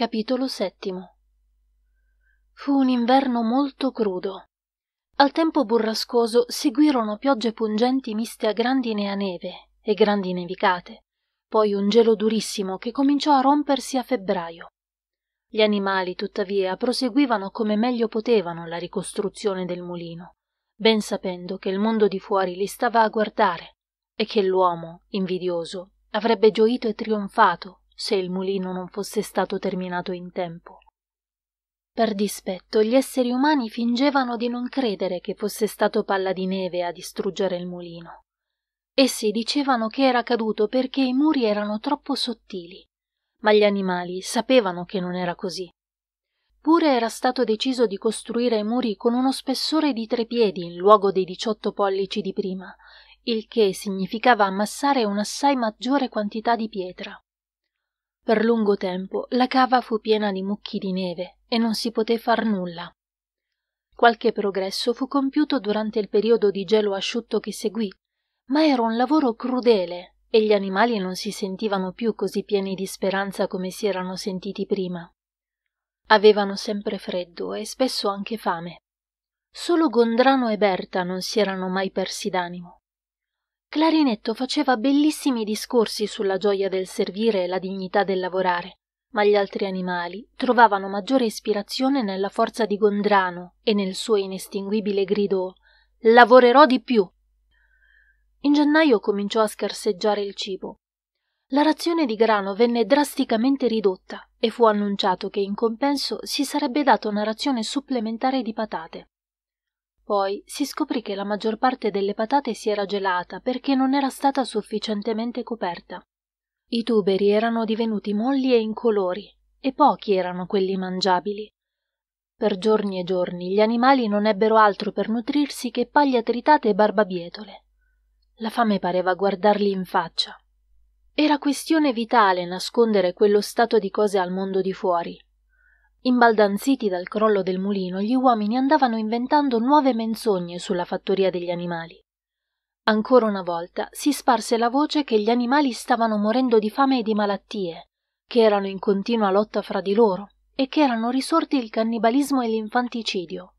Capitolo VII Fu un inverno molto crudo. Al tempo burrascoso seguirono piogge pungenti miste a grandine a neve e grandi nevicate, poi un gelo durissimo che cominciò a rompersi a febbraio. Gli animali, tuttavia, proseguivano come meglio potevano la ricostruzione del mulino, ben sapendo che il mondo di fuori li stava a guardare e che l'uomo, invidioso, avrebbe gioito e trionfato se il mulino non fosse stato terminato in tempo. Per dispetto gli esseri umani fingevano di non credere che fosse stato palla di neve a distruggere il mulino. Essi dicevano che era caduto perché i muri erano troppo sottili, ma gli animali sapevano che non era così. Pure era stato deciso di costruire i muri con uno spessore di tre piedi in luogo dei diciotto pollici di prima, il che significava ammassare un'assai maggiore quantità di pietra. Per lungo tempo la cava fu piena di mucchi di neve e non si poté far nulla. Qualche progresso fu compiuto durante il periodo di gelo asciutto che seguì, ma era un lavoro crudele e gli animali non si sentivano più così pieni di speranza come si erano sentiti prima. Avevano sempre freddo e spesso anche fame. Solo Gondrano e Berta non si erano mai persi d'animo. Clarinetto faceva bellissimi discorsi sulla gioia del servire e la dignità del lavorare, ma gli altri animali trovavano maggiore ispirazione nella forza di Gondrano e nel suo inestinguibile grido Lavorerò di più. In gennaio cominciò a scarseggiare il cibo. La razione di grano venne drasticamente ridotta e fu annunciato che in compenso si sarebbe data una razione supplementare di patate. Poi si scoprì che la maggior parte delle patate si era gelata perché non era stata sufficientemente coperta. I tuberi erano divenuti molli e incolori, e pochi erano quelli mangiabili. Per giorni e giorni gli animali non ebbero altro per nutrirsi che paglia tritate e barbabietole. La fame pareva guardarli in faccia. Era questione vitale nascondere quello stato di cose al mondo di fuori, Imbaldanziti dal crollo del mulino, gli uomini andavano inventando nuove menzogne sulla fattoria degli animali. Ancora una volta si sparse la voce che gli animali stavano morendo di fame e di malattie, che erano in continua lotta fra di loro e che erano risorti il cannibalismo e l'infanticidio.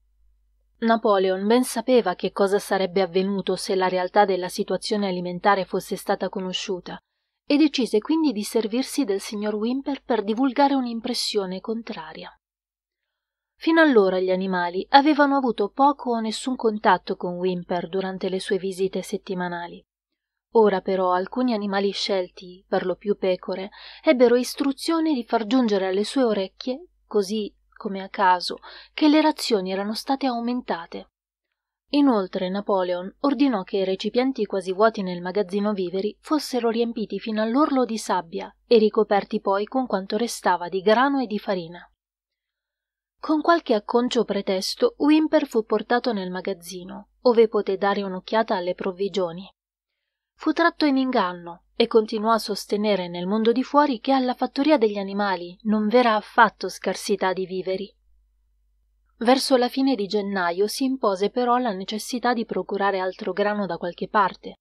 Napoleon ben sapeva che cosa sarebbe avvenuto se la realtà della situazione alimentare fosse stata conosciuta e decise quindi di servirsi del signor Wimper per divulgare un'impressione contraria. Fino allora gli animali avevano avuto poco o nessun contatto con Wimper durante le sue visite settimanali. Ora però alcuni animali scelti, per lo più pecore, ebbero istruzione di far giungere alle sue orecchie, così come a caso, che le razioni erano state aumentate Inoltre Napoleon ordinò che i recipienti quasi vuoti nel magazzino viveri fossero riempiti fino all'orlo di sabbia e ricoperti poi con quanto restava di grano e di farina. Con qualche acconcio pretesto Wimper fu portato nel magazzino, ove poté dare un'occhiata alle provvigioni. Fu tratto in inganno e continuò a sostenere nel mondo di fuori che alla fattoria degli animali non v'era affatto scarsità di viveri. Verso la fine di gennaio si impose però la necessità di procurare altro grano da qualche parte.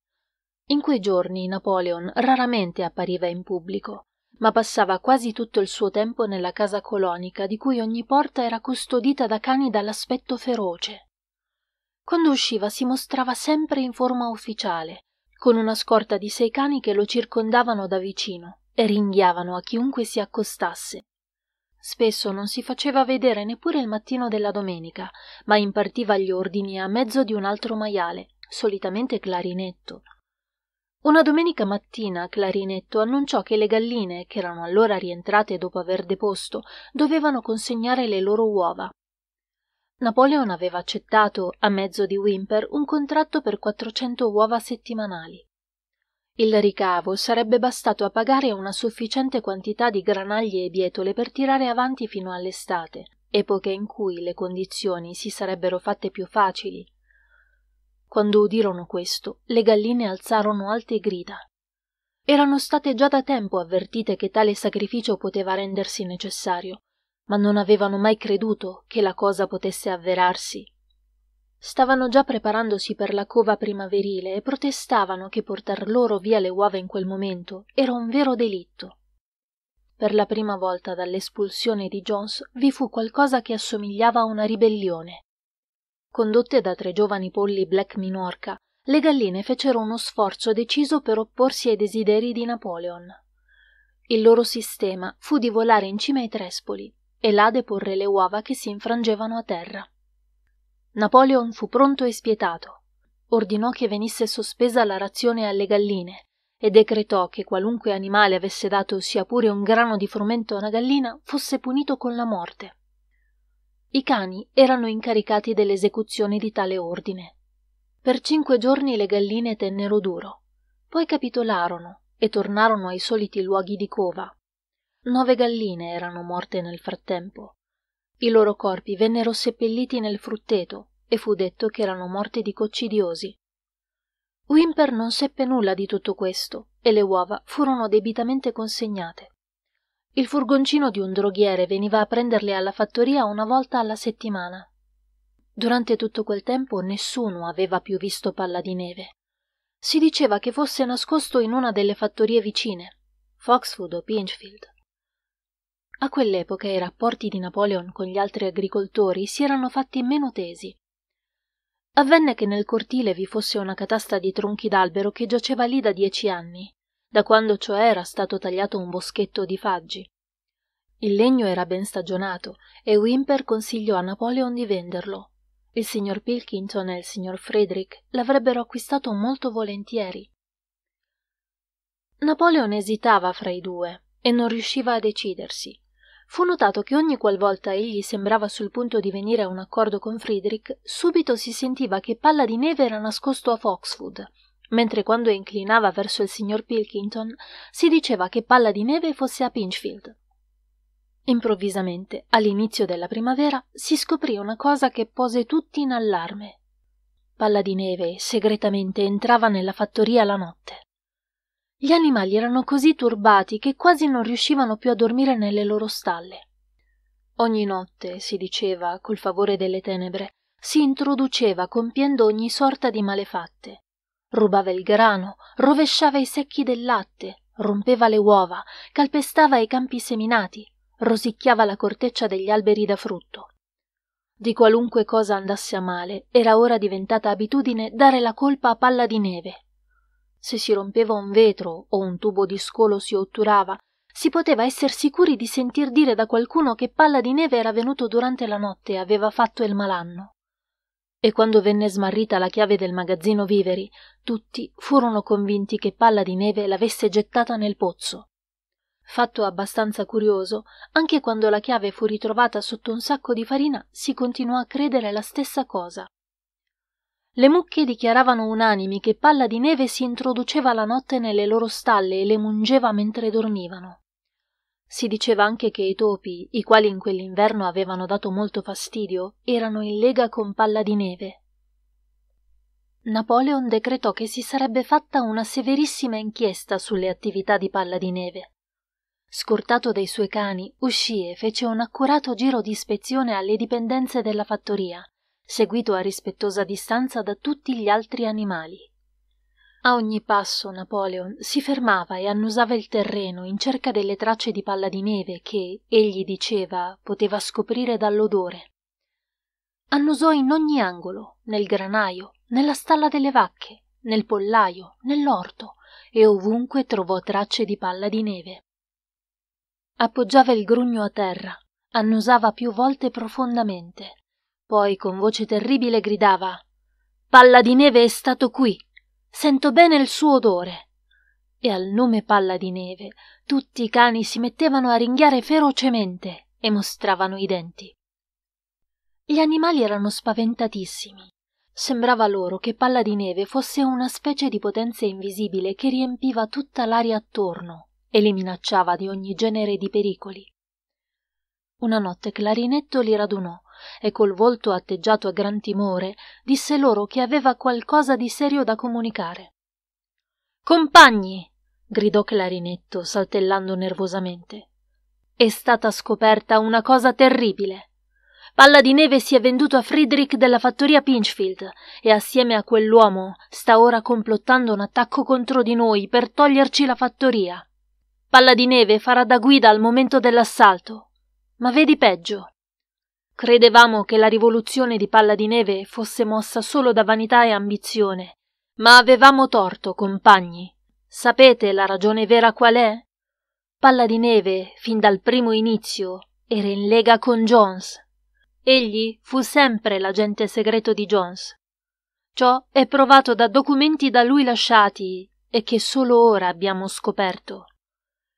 In quei giorni Napoleon raramente appariva in pubblico, ma passava quasi tutto il suo tempo nella casa colonica di cui ogni porta era custodita da cani dall'aspetto feroce. Quando usciva si mostrava sempre in forma ufficiale, con una scorta di sei cani che lo circondavano da vicino e ringhiavano a chiunque si accostasse, Spesso non si faceva vedere neppure il mattino della domenica, ma impartiva gli ordini a mezzo di un altro maiale, solitamente Clarinetto. Una domenica mattina Clarinetto annunciò che le galline, che erano allora rientrate dopo aver deposto, dovevano consegnare le loro uova. Napoleon aveva accettato, a mezzo di Wimper, un contratto per 400 uova settimanali. Il ricavo sarebbe bastato a pagare una sufficiente quantità di granaglie e bietole per tirare avanti fino all'estate, epoca in cui le condizioni si sarebbero fatte più facili. Quando udirono questo, le galline alzarono alte grida. Erano state già da tempo avvertite che tale sacrificio poteva rendersi necessario, ma non avevano mai creduto che la cosa potesse avverarsi stavano già preparandosi per la cova primaverile e protestavano che portar loro via le uova in quel momento era un vero delitto. Per la prima volta dall'espulsione di Jones vi fu qualcosa che assomigliava a una ribellione. Condotte da tre giovani polli black minorca, le galline fecero uno sforzo deciso per opporsi ai desideri di Napoleon. Il loro sistema fu di volare in cima ai trespoli e là deporre le uova che si infrangevano a terra. Napoleon fu pronto e spietato. Ordinò che venisse sospesa la razione alle galline e decretò che qualunque animale avesse dato sia pure un grano di frumento a una gallina fosse punito con la morte. I cani erano incaricati dell'esecuzione di tale ordine. Per cinque giorni le galline tennero duro, poi capitolarono e tornarono ai soliti luoghi di cova. Nove galline erano morte nel frattempo, i loro corpi vennero seppelliti nel frutteto e fu detto che erano morti di coccidiosi. Wimper non seppe nulla di tutto questo e le uova furono debitamente consegnate. Il furgoncino di un droghiere veniva a prenderle alla fattoria una volta alla settimana. Durante tutto quel tempo nessuno aveva più visto palla di neve. Si diceva che fosse nascosto in una delle fattorie vicine, Foxwood o Pinchfield. A quell'epoca i rapporti di Napoleon con gli altri agricoltori si erano fatti meno tesi. Avvenne che nel cortile vi fosse una catasta di tronchi d'albero che giaceva lì da dieci anni, da quando cioè era stato tagliato un boschetto di faggi. Il legno era ben stagionato e Wimper consigliò a Napoleon di venderlo. Il signor Pilkington e il signor Frederick l'avrebbero acquistato molto volentieri. Napoleon esitava fra i due e non riusciva a decidersi fu notato che ogni qualvolta egli sembrava sul punto di venire a un accordo con Friedrich, subito si sentiva che Palla di Neve era nascosto a Foxwood, mentre quando inclinava verso il signor Pilkington si diceva che Palla di Neve fosse a Pinchfield. Improvvisamente, all'inizio della primavera, si scoprì una cosa che pose tutti in allarme. Palla di Neve segretamente entrava nella fattoria la notte. Gli animali erano così turbati che quasi non riuscivano più a dormire nelle loro stalle. Ogni notte, si diceva, col favore delle tenebre, si introduceva compiendo ogni sorta di malefatte. Rubava il grano, rovesciava i secchi del latte, rompeva le uova, calpestava i campi seminati, rosicchiava la corteccia degli alberi da frutto. Di qualunque cosa andasse a male, era ora diventata abitudine dare la colpa a palla di neve, se si rompeva un vetro o un tubo di scolo si otturava, si poteva esser sicuri di sentir dire da qualcuno che Palla di Neve era venuto durante la notte e aveva fatto il malanno. E quando venne smarrita la chiave del magazzino viveri, tutti furono convinti che Palla di Neve l'avesse gettata nel pozzo. Fatto abbastanza curioso, anche quando la chiave fu ritrovata sotto un sacco di farina si continuò a credere la stessa cosa le mucche dichiaravano unanimi che palla di neve si introduceva la notte nelle loro stalle e le mungeva mentre dormivano si diceva anche che i topi i quali in quell'inverno avevano dato molto fastidio erano in lega con palla di neve napoleon decretò che si sarebbe fatta una severissima inchiesta sulle attività di palla di neve scortato dai suoi cani uscì e fece un accurato giro d'ispezione alle dipendenze della fattoria seguito a rispettosa distanza da tutti gli altri animali. A ogni passo Napoleon si fermava e annusava il terreno in cerca delle tracce di palla di neve che, egli diceva, poteva scoprire dall'odore. Annusò in ogni angolo, nel granaio, nella stalla delle vacche, nel pollaio, nell'orto, e ovunque trovò tracce di palla di neve. Appoggiava il grugno a terra, annusava più volte profondamente, poi con voce terribile gridava Palla di neve è stato qui. Sento bene il suo odore. E al nome Palla di neve tutti i cani si mettevano a ringhiare ferocemente e mostravano i denti. Gli animali erano spaventatissimi. Sembrava loro che Palla di Neve fosse una specie di potenza invisibile che riempiva tutta l'aria attorno e li minacciava di ogni genere di pericoli. Una notte Clarinetto li radunò e col volto atteggiato a gran timore disse loro che aveva qualcosa di serio da comunicare compagni gridò clarinetto saltellando nervosamente è stata scoperta una cosa terribile palla di neve si è venduto a friedrich della fattoria pinchfield e assieme a quell'uomo sta ora complottando un attacco contro di noi per toglierci la fattoria palla di neve farà da guida al momento dell'assalto ma vedi peggio Credevamo che la rivoluzione di Palla di Neve fosse mossa solo da vanità e ambizione, ma avevamo torto, compagni. Sapete la ragione vera qual è? Palla di Neve, fin dal primo inizio, era in lega con Jones. Egli fu sempre l'agente segreto di Jones. Ciò è provato da documenti da lui lasciati e che solo ora abbiamo scoperto.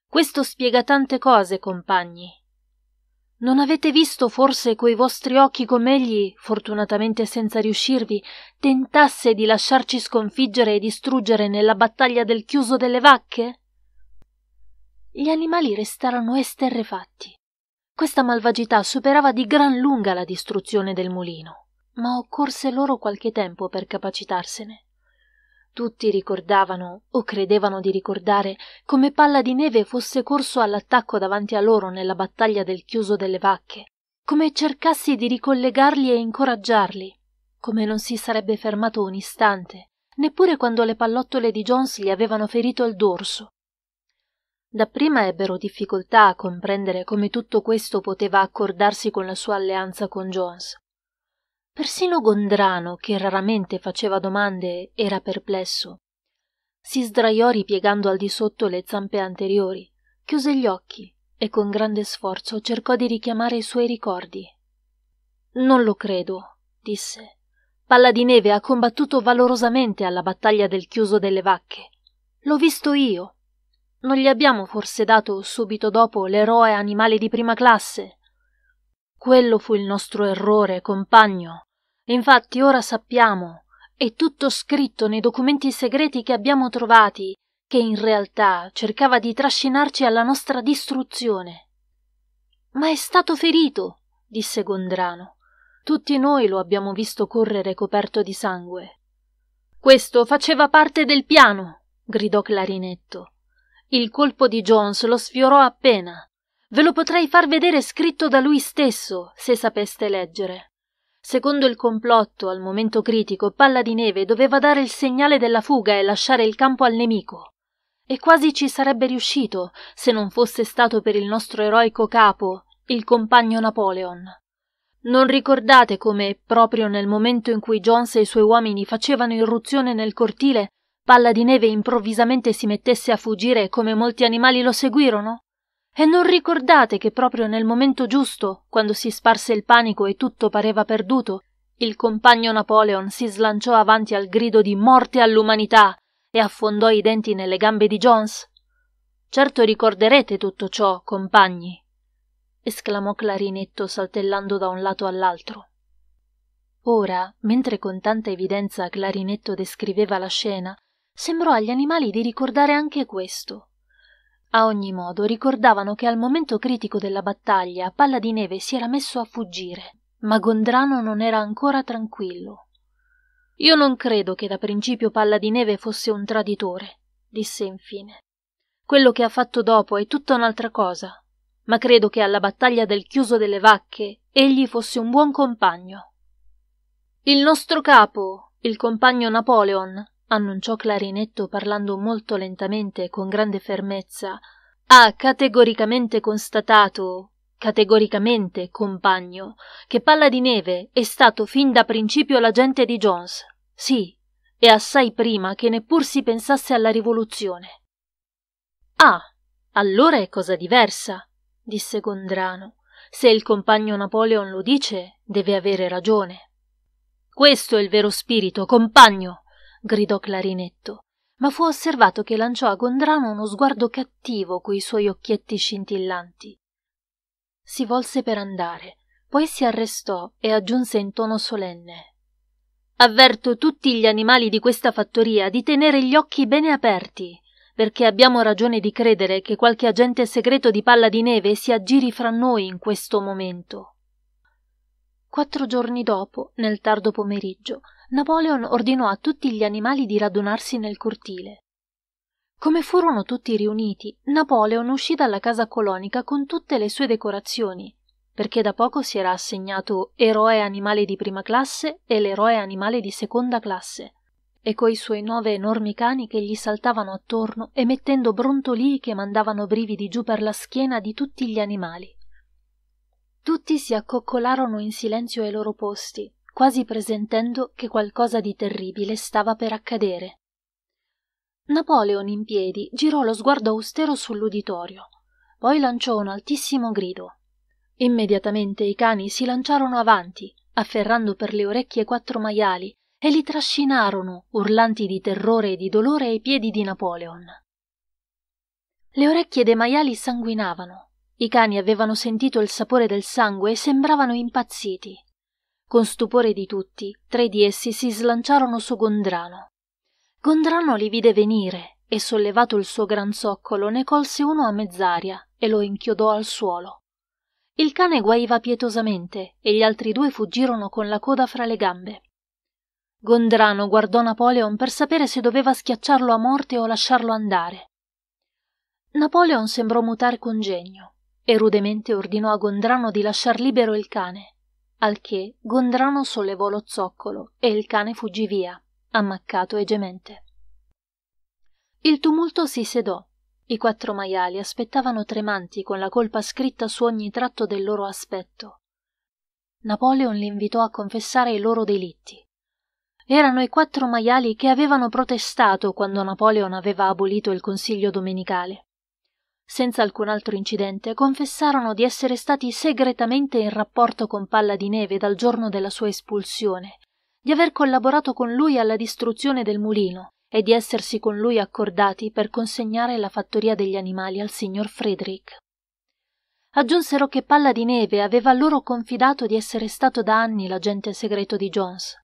Questo spiega tante cose, compagni. Non avete visto forse coi vostri occhi com'egli, fortunatamente senza riuscirvi, tentasse di lasciarci sconfiggere e distruggere nella battaglia del chiuso delle vacche? Gli animali restarono esterrefatti. Questa malvagità superava di gran lunga la distruzione del mulino, ma occorse loro qualche tempo per capacitarsene. Tutti ricordavano, o credevano di ricordare, come Palla di Neve fosse corso all'attacco davanti a loro nella battaglia del chiuso delle vacche, come cercassi di ricollegarli e incoraggiarli, come non si sarebbe fermato un istante, neppure quando le pallottole di Jones gli avevano ferito il dorso. Dapprima ebbero difficoltà a comprendere come tutto questo poteva accordarsi con la sua alleanza con Jones. Persino Gondrano, che raramente faceva domande, era perplesso. Si sdraiò ripiegando al di sotto le zampe anteriori, chiuse gli occhi e con grande sforzo cercò di richiamare i suoi ricordi. Non lo credo, disse. Palla di Neve ha combattuto valorosamente alla battaglia del chiuso delle vacche. L'ho visto io. Non gli abbiamo forse dato subito dopo l'eroe animale di prima classe? Quello fu il nostro errore, compagno. Infatti ora sappiamo, è tutto scritto nei documenti segreti che abbiamo trovati, che in realtà cercava di trascinarci alla nostra distruzione. Ma è stato ferito, disse Gondrano. Tutti noi lo abbiamo visto correre coperto di sangue. Questo faceva parte del piano, gridò Clarinetto. Il colpo di Jones lo sfiorò appena. Ve lo potrei far vedere scritto da lui stesso, se sapeste leggere. Secondo il complotto, al momento critico, Palla di Neve doveva dare il segnale della fuga e lasciare il campo al nemico. E quasi ci sarebbe riuscito, se non fosse stato per il nostro eroico capo, il compagno Napoleon. Non ricordate come, proprio nel momento in cui Jones e i suoi uomini facevano irruzione nel cortile, Palla di Neve improvvisamente si mettesse a fuggire come molti animali lo seguirono? E non ricordate che proprio nel momento giusto, quando si sparse il panico e tutto pareva perduto, il compagno Napoleon si slanciò avanti al grido di morte all'umanità e affondò i denti nelle gambe di Jones? Certo ricorderete tutto ciò, compagni, esclamò Clarinetto saltellando da un lato all'altro. Ora, mentre con tanta evidenza Clarinetto descriveva la scena, sembrò agli animali di ricordare anche questo. A ogni modo ricordavano che al momento critico della battaglia Palla di Neve si era messo a fuggire, ma Gondrano non era ancora tranquillo. Io non credo che da principio Palla di Neve fosse un traditore, disse infine. Quello che ha fatto dopo è tutta un'altra cosa, ma credo che alla battaglia del chiuso delle vacche egli fosse un buon compagno. Il nostro capo, il compagno Napoleon, annunciò Clarinetto parlando molto lentamente e con grande fermezza, ha categoricamente constatato categoricamente, compagno, che Palla di Neve è stato fin da principio l'agente di Jones. Sì, e assai prima che neppur si pensasse alla rivoluzione. Ah, allora è cosa diversa, disse Gondrano. Se il compagno Napoleon lo dice, deve avere ragione. Questo è il vero spirito, compagno, gridò Clarinetto, ma fu osservato che lanciò a Gondrano uno sguardo cattivo coi suoi occhietti scintillanti. Si volse per andare, poi si arrestò e aggiunse in tono solenne Avverto tutti gli animali di questa fattoria di tenere gli occhi bene aperti, perché abbiamo ragione di credere che qualche agente segreto di palla di neve si aggiri fra noi in questo momento. Quattro giorni dopo, nel tardo pomeriggio, Napoleon ordinò a tutti gli animali di radunarsi nel cortile. Come furono tutti riuniti, Napoleon uscì dalla casa colonica con tutte le sue decorazioni, perché da poco si era assegnato eroe animale di prima classe e l'eroe animale di seconda classe, e coi suoi nove enormi cani che gli saltavano attorno emettendo brontolii che mandavano brividi giù per la schiena di tutti gli animali. Tutti si accoccolarono in silenzio ai loro posti, quasi presentendo che qualcosa di terribile stava per accadere. Napoleon in piedi girò lo sguardo austero sull'uditorio, poi lanciò un altissimo grido. Immediatamente i cani si lanciarono avanti, afferrando per le orecchie quattro maiali, e li trascinarono, urlanti di terrore e di dolore, ai piedi di Napoleon. Le orecchie dei maiali sanguinavano, i cani avevano sentito il sapore del sangue e sembravano impazziti. Con stupore di tutti, tre di essi si slanciarono su Gondrano. Gondrano li vide venire e, sollevato il suo gran zoccolo, ne colse uno a mezz'aria e lo inchiodò al suolo. Il cane guaiva pietosamente e gli altri due fuggirono con la coda fra le gambe. Gondrano guardò Napoleon per sapere se doveva schiacciarlo a morte o lasciarlo andare. Napoleon sembrò mutare congegno e rudemente ordinò a Gondrano di lasciar libero il cane al che Gondrano sollevò lo zoccolo e il cane fuggì via, ammaccato e gemente. Il tumulto si sedò. I quattro maiali aspettavano tremanti con la colpa scritta su ogni tratto del loro aspetto. Napoleon li invitò a confessare i loro delitti. Erano i quattro maiali che avevano protestato quando Napoleon aveva abolito il consiglio domenicale senza alcun altro incidente, confessarono di essere stati segretamente in rapporto con Palla di Neve dal giorno della sua espulsione, di aver collaborato con lui alla distruzione del mulino e di essersi con lui accordati per consegnare la fattoria degli animali al signor Frederick. Aggiunsero che Palla di Neve aveva loro confidato di essere stato da anni l'agente segreto di Jones.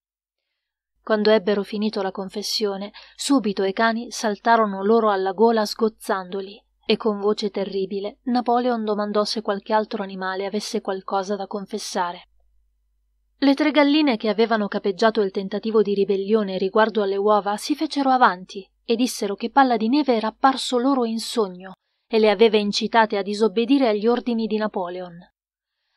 Quando ebbero finito la confessione, subito i cani saltarono loro alla gola sgozzandoli e con voce terribile Napoleon domandò se qualche altro animale avesse qualcosa da confessare. Le tre galline che avevano capeggiato il tentativo di ribellione riguardo alle uova si fecero avanti e dissero che Palla di Neve era apparso loro in sogno e le aveva incitate a disobbedire agli ordini di Napoleon.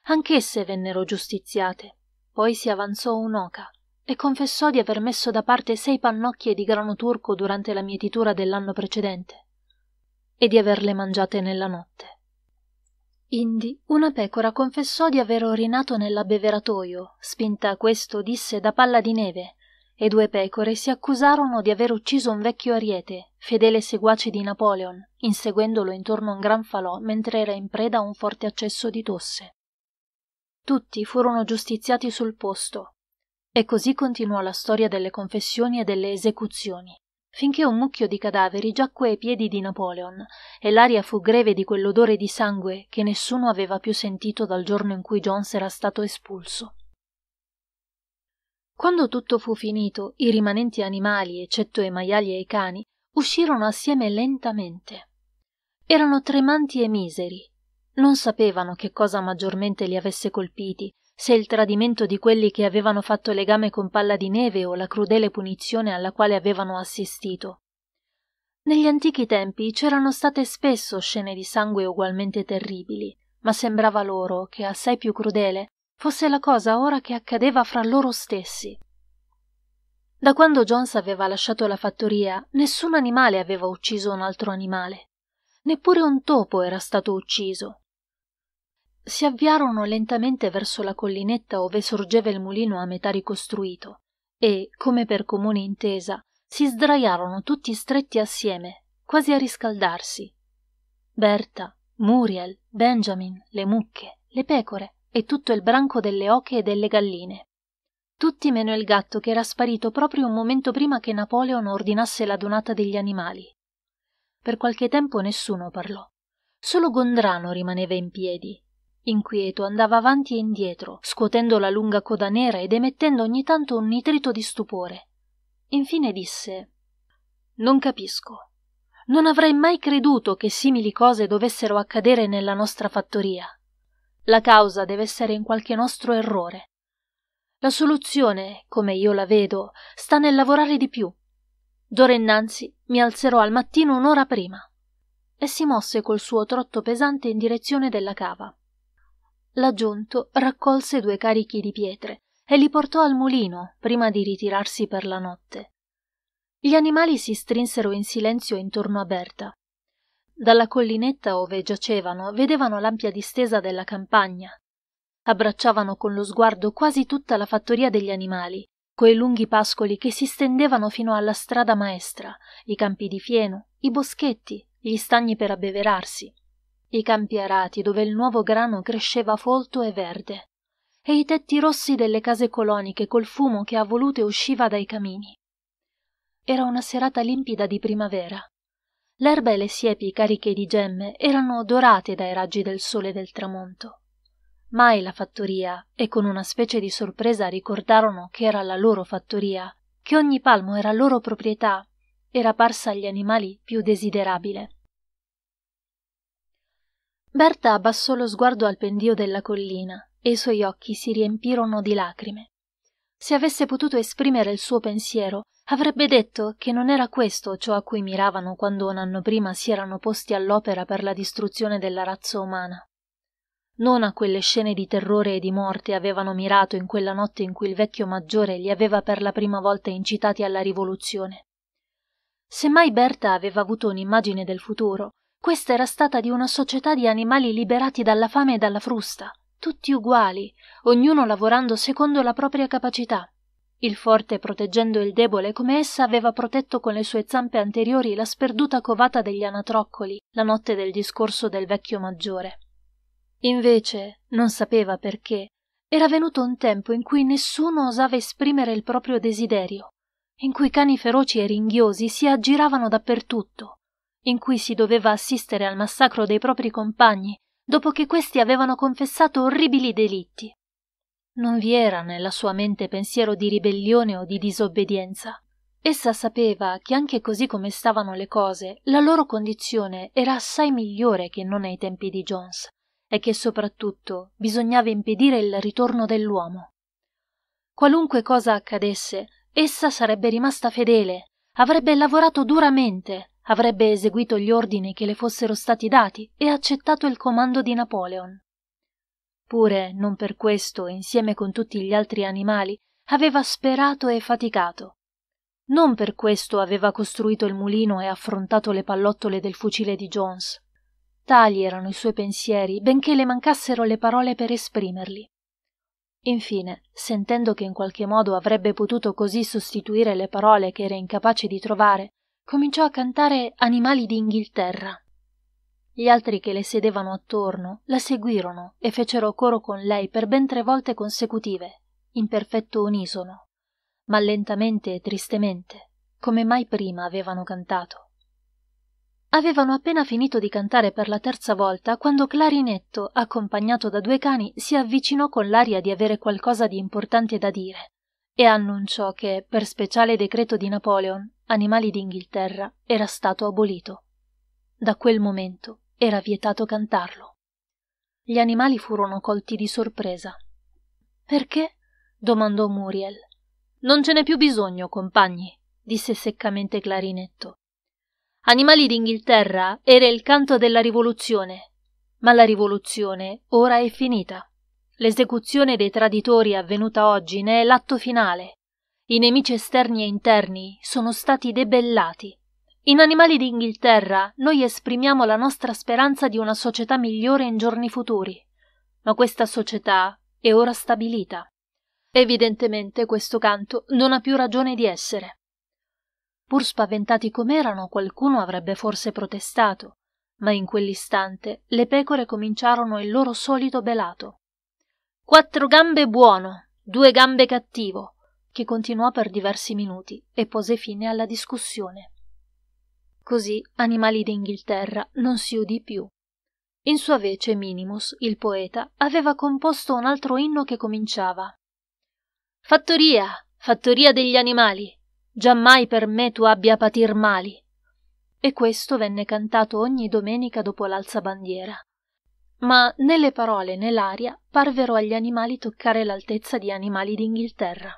Anch'esse vennero giustiziate. Poi si avanzò un'oca e confessò di aver messo da parte sei pannocchie di grano turco durante la mietitura dell'anno precedente e di averle mangiate nella notte. Indi una pecora confessò di aver orinato nell'abbeveratoio, spinta questo disse da palla di neve, e due pecore si accusarono di aver ucciso un vecchio ariete, fedele seguace di Napoleon, inseguendolo intorno a un gran falò mentre era in preda a un forte accesso di tosse. Tutti furono giustiziati sul posto, e così continuò la storia delle confessioni e delle esecuzioni finché un mucchio di cadaveri giacque ai piedi di napoleon e l'aria fu greve di quell'odore di sangue che nessuno aveva più sentito dal giorno in cui jones era stato espulso quando tutto fu finito i rimanenti animali eccetto i maiali e i cani uscirono assieme lentamente erano tremanti e miseri non sapevano che cosa maggiormente li avesse colpiti se il tradimento di quelli che avevano fatto legame con palla di neve o la crudele punizione alla quale avevano assistito. Negli antichi tempi c'erano state spesso scene di sangue ugualmente terribili, ma sembrava loro che assai più crudele fosse la cosa ora che accadeva fra loro stessi. Da quando Jones aveva lasciato la fattoria, nessun animale aveva ucciso un altro animale. Neppure un topo era stato ucciso, si avviarono lentamente verso la collinetta ove sorgeva il mulino a metà ricostruito e come per comune intesa si sdraiarono tutti stretti assieme quasi a riscaldarsi berta muriel benjamin le mucche le pecore e tutto il branco delle oche e delle galline tutti meno il gatto che era sparito proprio un momento prima che napoleon ordinasse la donata degli animali per qualche tempo nessuno parlò solo gondrano rimaneva in piedi Inquieto andava avanti e indietro, scuotendo la lunga coda nera ed emettendo ogni tanto un nitrito di stupore. Infine disse Non capisco. Non avrei mai creduto che simili cose dovessero accadere nella nostra fattoria. La causa deve essere in qualche nostro errore. La soluzione, come io la vedo, sta nel lavorare di più. D'ora innanzi mi alzerò al mattino un'ora prima. E si mosse col suo trotto pesante in direzione della cava laggiunto raccolse due carichi di pietre e li portò al mulino prima di ritirarsi per la notte. Gli animali si strinsero in silenzio intorno a Berta. Dalla collinetta ove giacevano vedevano l'ampia distesa della campagna. Abbracciavano con lo sguardo quasi tutta la fattoria degli animali, quei lunghi pascoli che si stendevano fino alla strada maestra, i campi di fieno, i boschetti, gli stagni per abbeverarsi i campi arati dove il nuovo grano cresceva folto e verde, e i tetti rossi delle case coloniche col fumo che a volute usciva dai camini. Era una serata limpida di primavera. L'erba e le siepi cariche di gemme erano dorate dai raggi del sole del tramonto. Mai la fattoria, e con una specie di sorpresa ricordarono che era la loro fattoria, che ogni palmo era loro proprietà, era parsa agli animali più desiderabile. Berta abbassò lo sguardo al pendio della collina e i suoi occhi si riempirono di lacrime. Se avesse potuto esprimere il suo pensiero, avrebbe detto che non era questo ciò a cui miravano quando un anno prima si erano posti all'opera per la distruzione della razza umana. Non a quelle scene di terrore e di morte avevano mirato in quella notte in cui il vecchio maggiore li aveva per la prima volta incitati alla rivoluzione. Semmai Berta aveva avuto un'immagine del futuro, questa era stata di una società di animali liberati dalla fame e dalla frusta, tutti uguali, ognuno lavorando secondo la propria capacità. Il forte proteggendo il debole come essa aveva protetto con le sue zampe anteriori la sperduta covata degli anatroccoli la notte del discorso del vecchio maggiore. Invece, non sapeva perché, era venuto un tempo in cui nessuno osava esprimere il proprio desiderio, in cui cani feroci e ringhiosi si aggiravano dappertutto, in cui si doveva assistere al massacro dei propri compagni dopo che questi avevano confessato orribili delitti. Non vi era nella sua mente pensiero di ribellione o di disobbedienza. Essa sapeva che anche così come stavano le cose, la loro condizione era assai migliore che non ai tempi di Jones e che soprattutto bisognava impedire il ritorno dell'uomo. Qualunque cosa accadesse, essa sarebbe rimasta fedele, avrebbe lavorato duramente Avrebbe eseguito gli ordini che le fossero stati dati e accettato il comando di Napoleon. Pure, non per questo, insieme con tutti gli altri animali, aveva sperato e faticato. Non per questo aveva costruito il mulino e affrontato le pallottole del fucile di Jones. Tali erano i suoi pensieri, benché le mancassero le parole per esprimerli. Infine, sentendo che in qualche modo avrebbe potuto così sostituire le parole che era incapace di trovare, cominciò a cantare Animali d'Inghilterra. Gli altri che le sedevano attorno la seguirono e fecero coro con lei per ben tre volte consecutive, in perfetto unisono, ma lentamente e tristemente, come mai prima avevano cantato. Avevano appena finito di cantare per la terza volta quando Clarinetto, accompagnato da due cani, si avvicinò con l'aria di avere qualcosa di importante da dire e annunciò che, per speciale decreto di Napoleon, animali d'Inghilterra era stato abolito. Da quel momento era vietato cantarlo. Gli animali furono colti di sorpresa. Perché? domandò Muriel. Non ce n'è più bisogno, compagni, disse seccamente Clarinetto. Animali d'Inghilterra era il canto della rivoluzione, ma la rivoluzione ora è finita. L'esecuzione dei traditori avvenuta oggi ne è l'atto finale. I nemici esterni e interni sono stati debellati. In Animali d'Inghilterra noi esprimiamo la nostra speranza di una società migliore in giorni futuri, ma questa società è ora stabilita. Evidentemente questo canto non ha più ragione di essere. Pur spaventati com'erano, qualcuno avrebbe forse protestato, ma in quell'istante le pecore cominciarono il loro solito belato. Quattro gambe buono, due gambe cattivo, che continuò per diversi minuti e pose fine alla discussione. Così Animali d'Inghilterra non si udì più. In sua vece Minimus, il poeta, aveva composto un altro inno che cominciava Fattoria, fattoria degli animali, giammai per me tu abbia patir mali. E questo venne cantato ogni domenica dopo l'alza bandiera. Ma né le parole né l'aria parvero agli animali toccare l'altezza di animali d'Inghilterra.